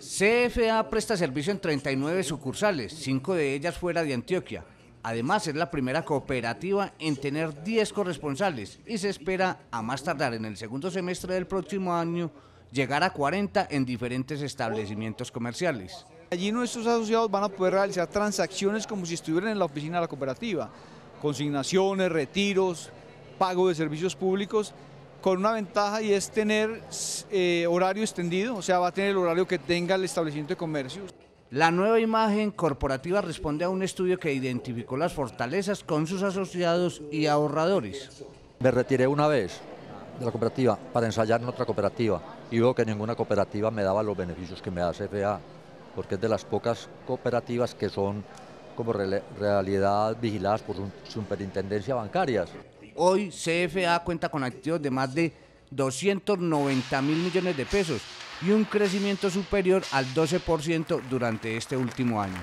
CFA presta servicio en 39 sucursales, cinco de ellas fuera de Antioquia. Además, es la primera cooperativa en tener 10 corresponsales y se espera, a más tardar en el segundo semestre del próximo año, llegar a 40 en diferentes establecimientos comerciales. Allí nuestros asociados van a poder realizar transacciones como si estuvieran en la oficina de la cooperativa, consignaciones, retiros, pago de servicios públicos con una ventaja y es tener eh, horario extendido, o sea, va a tener el horario que tenga el establecimiento de comercio. La nueva imagen corporativa responde a un estudio que identificó las fortalezas con sus asociados y ahorradores. Me retiré una vez de la cooperativa para ensayar en otra cooperativa y veo que ninguna cooperativa me daba los beneficios que me da CFA, porque es de las pocas cooperativas que son como realidad vigiladas por su superintendencia bancarias hoy CFA cuenta con activos de más de 290 mil millones de pesos y un crecimiento superior al 12% durante este último año.